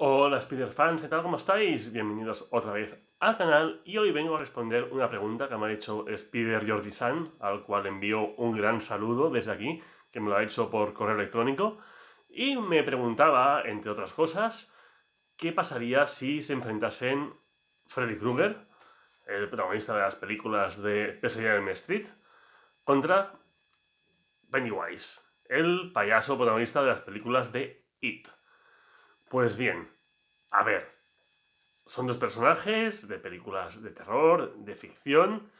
Hola Spider-Fans, ¿qué tal? ¿Cómo estáis? Bienvenidos otra vez al canal y hoy vengo a responder una pregunta que me ha hecho Spider Jordi San, al cual envío un gran saludo desde aquí, que me lo ha hecho por correo electrónico, y me preguntaba, entre otras cosas, qué pasaría si se enfrentasen Freddy Krueger, el protagonista de las películas de Pesadilla en Street, contra Pennywise, el payaso protagonista de las películas de It. Pues bien, a ver. Son dos personajes de películas de terror, de ficción.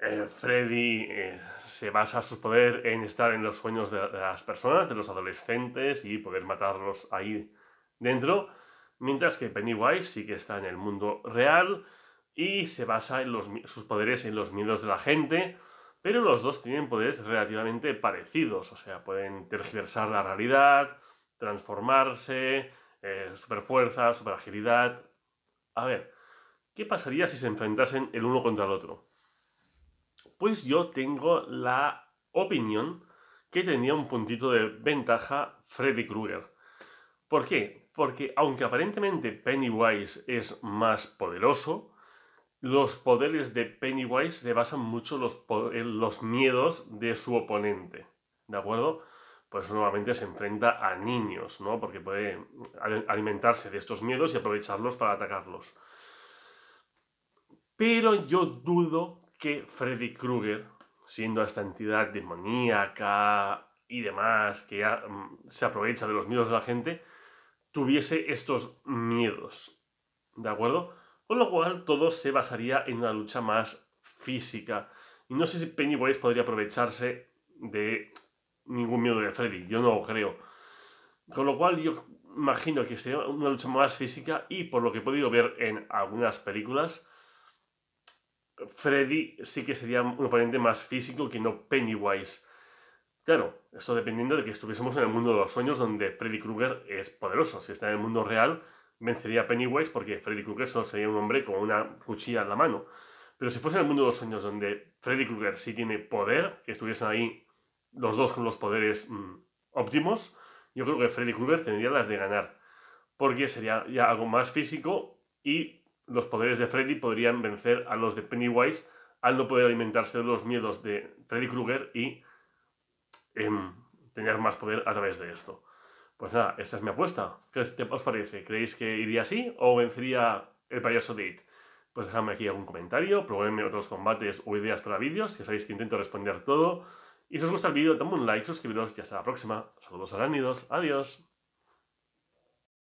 Eh, Freddy eh, se basa su poder en estar en los sueños de, las personas, de los adolescentes y poder matarlos ahí dentro. Mientras que Pennywise sí que está en el mundo real y se basa en sus poderes en los miedos de la gente, pero los dos tienen poderes relativamente parecidos, o sea, pueden tergiversar la realidad, transformarse, eh, super fuerza, super agilidad. A ver, ¿qué pasaría si se enfrentasen el uno contra el otro? Pues yo tengo la opinión que tenía un puntito de ventaja Freddy Krueger. ¿Por qué? Porque aunque aparentemente Pennywise es más poderoso, los poderes de Pennywise se basan mucho en los miedos de su oponente. ¿De acuerdo? pues nuevamente se enfrenta a niños, ¿no? Porque puede alimentarse de estos miedos y aprovecharlos para atacarlos. Pero yo dudo que Freddy Krueger, siendo esta entidad demoníaca y demás, que ya mm, se aprovecha de los miedos de la gente, tuviese estos miedos. ¿De acuerdo? Con lo cual todo se basaría en una lucha más física. Y no sé si Pennywise podría aprovecharse de ningún miedo de Freddy, yo no lo creo. Con lo cual yo imagino que sería una lucha más física y por lo que he podido ver en algunas películas, Freddy sí que sería un oponente más físico que no Pennywise. Claro, esto dependiendo de que estuviésemos en el mundo de los sueños donde Freddy Krueger es poderoso. Si está en el mundo real, vencería Pennywise porque Freddy Krueger solo sería un hombre con una cuchilla en la mano. Pero si fuese en el mundo de los sueños donde Freddy Krueger sí tiene poder, que estuviesen ahí los dos con los poderes mm, óptimos, yo creo que Freddy Krueger tendría las de ganar, porque sería ya algo más físico y los poderes de Freddy podrían vencer a los de Pennywise al no poder alimentarse de los miedos de Freddy Krueger y em, tener más poder a través de esto. Pues nada, esa es mi apuesta. ¿Qué os parece? ¿Creéis que iría así o vencería el payaso de It? Pues dejadme aquí algún comentario, probadme otros combates o ideas para vídeos, si sabéis que intento responder todo. Y si os gusta el vídeo, dame un like, suscribiros y hasta la próxima. Saludos arácnidos, adiós.